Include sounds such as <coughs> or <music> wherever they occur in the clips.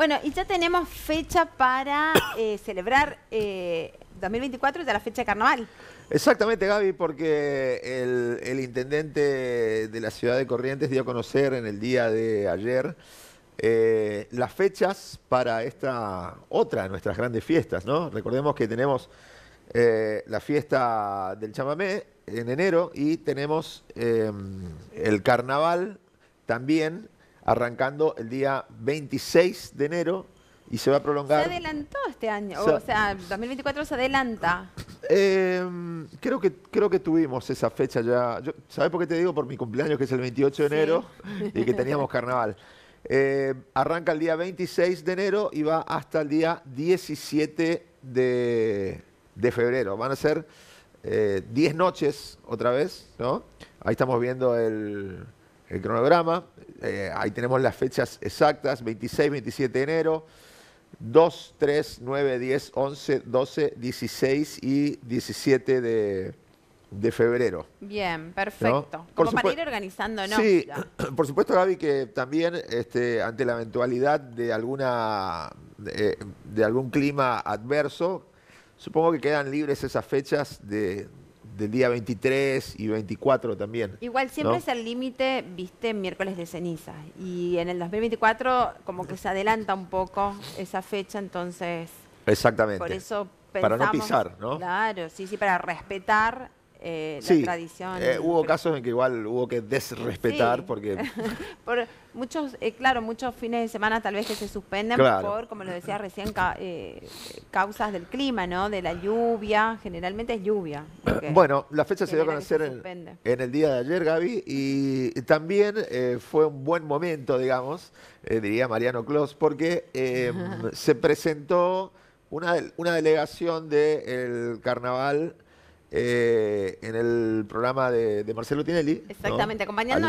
Bueno, y ya tenemos fecha para eh, celebrar 2024, eh, de la fecha de carnaval. Exactamente, Gaby, porque el, intendente de la ciudad de Corrientes dio a conocer en el día de ayer eh, las fechas para esta otra de nuestras grandes fiestas, ¿no? Recordemos que tenemos la fiesta del chamamé en enero y tenemos el carnaval también arrancando el día 26 de enero y se va a prolongar. Se adelantó este año, o sea, 2024 se adelanta. Em, creo, que, creo que tuvimos esa fecha ya. ¿Sabes por qué te digo? Por mi cumpleaños, que es el 28 de enero, <laughs> y que teníamos carnaval. Em, arranca el día 26 de enero y va hasta el día 17 de, febrero. Van a ser 10 eh, noches otra vez, ¿no? Ahí estamos viendo el, el cronograma. Eh, ahí tenemos las fechas exactas, 26, 27 de enero, 2, 3, 9, 10, 11, 12, 16 y 17 de, de febrero. Bien, perfecto. Como para ir organizando, ¿no? Sí, <clears throat> por supuesto, Gaby, que también este, ante la eventualidad de, alguna, de eh, algún clima adverso, supongo que quedan libres esas fechas de, del día 23 y 24 también. Igual siempre es el límite, viste, miércoles de ceniza. Y en el 2024 como que se adelanta un poco esa fecha, entonces... Exactamente. Por eso pensamos, Para no pisar, ¿no? Claro, sí, sí, para respetar eh, la eh, hubo casos en que igual hubo que desrespetar porque... <laughs> muchos, eh, claro, muchos fines de semana tal vez que se suspenden por, como lo decía recién, causas del clima, ¿no? De la lluvia, generalmente es lluvia. <clears throat> Bueno, la fecha se dio a conocer en, el día de ayer, Gaby, y también fue un buen momento, digamos, diría Mariano Clos, porque em, <laughs> se presentó una, una delegación del carnaval eh, en el programa de, Marcelo Tinelli. Exactamente, acompañando.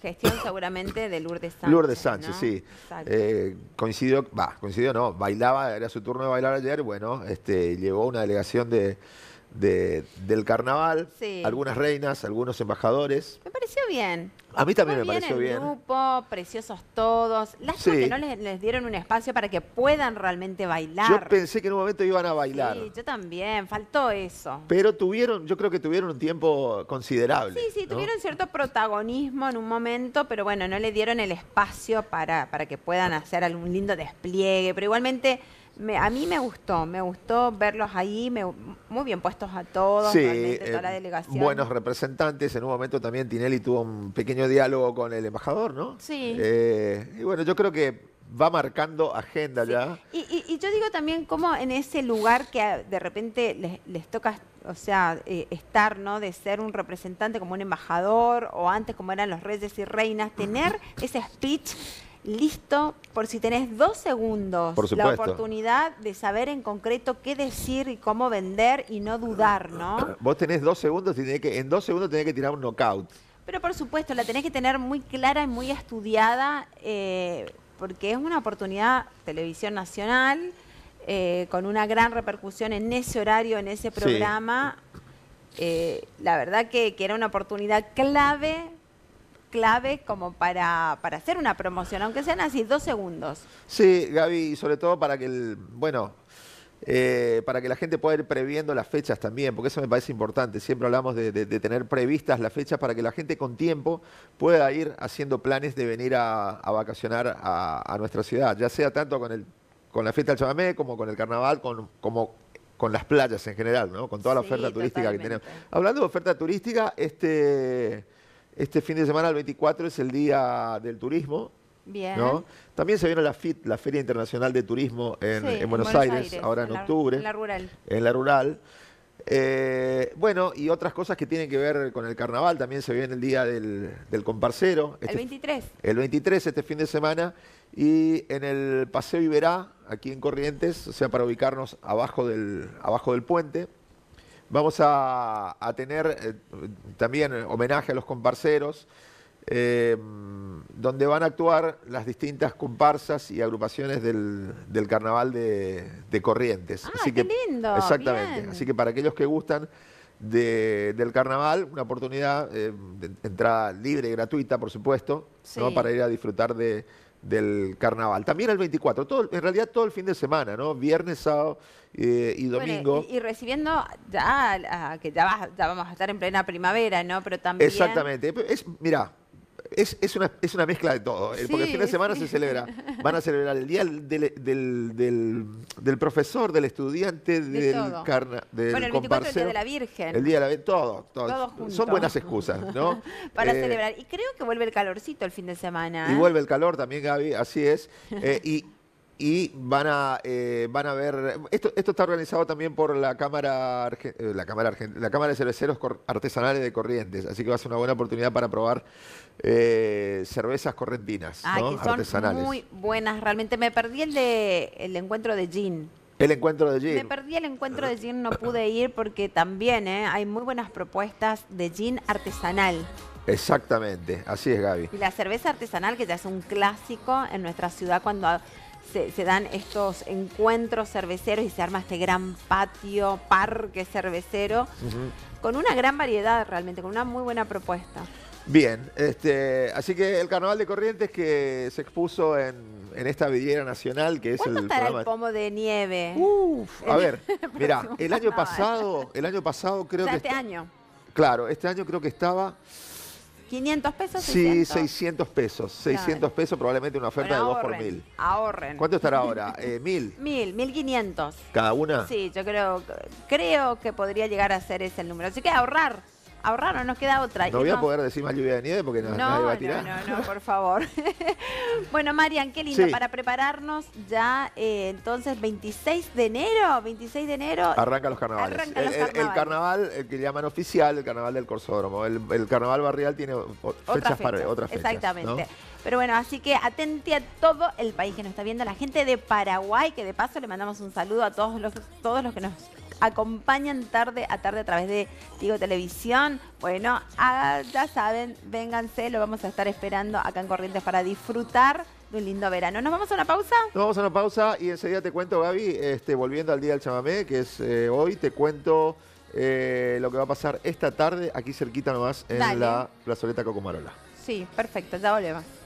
Gestión seguramente de Lourdes Sánchez. <coughs> Lourdes Sánchez, sí. Eh, coincidió, va, coincidió no, bailaba, era su turno de bailar ayer, bueno, este, llevó una delegación de del carnaval, algunas reinas, algunos embajadores. Me pareció bien. A mí también me pareció bien el grupo, preciosos todos. Lástima gente que no les, dieron un espacio para que puedan realmente bailar. Yo pensé que en un momento iban a bailar. Sí, yo también, faltó eso. Pero tuvieron, yo creo que tuvieron un tiempo considerable. Sí, sí, tuvieron cierto protagonismo en un momento, pero bueno, no le dieron el espacio para, para que puedan hacer algún lindo despliegue. Pero igualmente... a mí me gustó, me gustó verlos ahí, me, muy bien puestos a todos, toda la eh, delegación. Buenos representantes. En un momento también Tinelli tuvo un pequeño diálogo con el embajador, ¿no? Sí. Eh, y bueno, yo creo que va marcando agenda ya. Y, yo digo también cómo en ese lugar que de repente les, toca, o sea, eh, estar, ¿no? De ser un representante como un embajador o antes como eran los reyes y reinas, tener <clears throat> ese speech listo por si tenés dos segundos la oportunidad de saber en concreto qué decir y cómo vender y no dudar, ¿no? <clears throat> Vos tenés dos segundos y que, en dos segundos tenés que tirar un knockout. Pero por supuesto, la tenés que tener muy clara y muy estudiada eh, porque es una oportunidad televisión nacional eh, con una gran repercusión en ese horario, en ese programa. Eh, la verdad que, que era una oportunidad clave clave como para, hacer una promoción, aunque sean así dos segundos. Sí, Gaby, y sobre todo para que el, bueno, eh, para que la gente pueda ir previendo las fechas también, porque eso me parece importante. Siempre hablamos de, tener previstas las fechas para que la gente con tiempo pueda ir haciendo planes de venir a, vacacionar a, nuestra ciudad, ya sea tanto con, el, con la fiesta del chamamé como con el carnaval, con, como con las playas en general, ¿no? con toda la oferta turística que tenemos. Hablando de oferta turística, este... Este fin de semana, el 24, es el Día del Turismo. Bien. También se viene la FIT, la Feria Internacional de Turismo en, Buenos, Aires, ahora en, octubre. en la rural. En la rural. Eh, bueno, y otras cosas que tienen que ver con el carnaval, también se viene el día del, comparcero. el 23. Este el 23, este fin de semana, y en el Paseo Iberá, aquí en Corrientes, o sea, para ubicarnos abajo del puente, Vamos a, tener eh, también homenaje a los comparseros, eh, donde van a actuar las distintas comparsas y agrupaciones del, carnaval de, Corrientes. Ah, exactamente. Así que para aquellos que gustan del carnaval, una oportunidad eh, de entrada libre y gratuita, por supuesto, para ir a disfrutar de del carnaval. También el 24, todo, en realidad todo el fin de semana, ¿no? Viernes, sábado eh, y domingo. y, recibiendo ya, que ya, vamos a estar en plena primavera, ¿no? Pero también... Exactamente. Es, mira es, es, una, es una mezcla de todo, ¿eh? porque el fin de semana se celebra. Van a celebrar el día del, del, del, profesor, del estudiante, de del carna, bueno, el 24 día de la Virgen. El día de la todo, todo. Son buenas excusas, ¿no? <laughs> Para eh, celebrar. Y creo que vuelve el calorcito el fin de semana. ¿eh? Y vuelve el calor también, Gaby, así es. <laughs> y y van a, eh, van a ver, esto, esto está organizado también por la Cámara, eh, la, Cámara la Cámara de Cerveceros Artesanales de Corrientes, así que va a ser una buena oportunidad para probar eh, cervezas correntinas ah, que son Muy buenas, realmente me perdí el, encuentro de Gin. El encuentro de Gin. Me perdí el encuentro de Gin, no pude ir porque también hay muy buenas propuestas de Gin artesanal. Exactamente, así es Gaby. Y la cerveza artesanal que ya es un clásico en nuestra ciudad cuando se, dan estos encuentros cerveceros y se arma este gran patio, parque cervecero, con una gran variedad realmente, con una muy buena propuesta. Bien, este, así que el Carnaval de Corrientes que se expuso en, esta vidriera nacional, que es el estará el pomo de nieve? Uf, a ver, <laughs> mira, el año pasado, el año pasado creo que... este año. Claro, este año creo que estaba... ¿500 pesos? Sí, 600, pesos. 600 pesos, probablemente una oferta de 2 por 1000. Ahorren. ¿Cuánto estará ahora? <laughs> Eh, ¿1000? 1000, 1500. ¿Cada una? Sí, yo creo, creo que podría llegar a ser ese el número. Así que ahorrar ahorrar, no nos queda otra. No voy a poder decir más lluvia de nieve porque no, no nadie va a tirar. No, no, no, por favor. <laughs> bueno, Marian, qué lindo. Para prepararnos ya eh, entonces 26 de enero, 26 de enero. Arranca los carnavales. El, carnaval, el que llaman oficial, el carnaval del Corsódromo. El, carnaval barrial tiene fechas para otras fechas. Exactamente. Pero bueno, así que atente a todo el país que nos está viendo, la gente de Paraguay, que de paso le mandamos un saludo a todos los, todos los que nos acompañan tarde a tarde a través de Tigo Televisión. Bueno, ah, ya saben, vénganse, lo vamos a estar esperando acá en Corrientes para disfrutar de un lindo verano. ¿Nos vamos a una pausa? Nos vamos a una pausa y enseguida te cuento, Gaby, este, volviendo al Día del Chamamé, que es eh, hoy, te cuento... Eh, lo que va a pasar esta tarde aquí cerquita nomás en la plazoleta Cocomarola. Sí, perfecto, ya volvemos.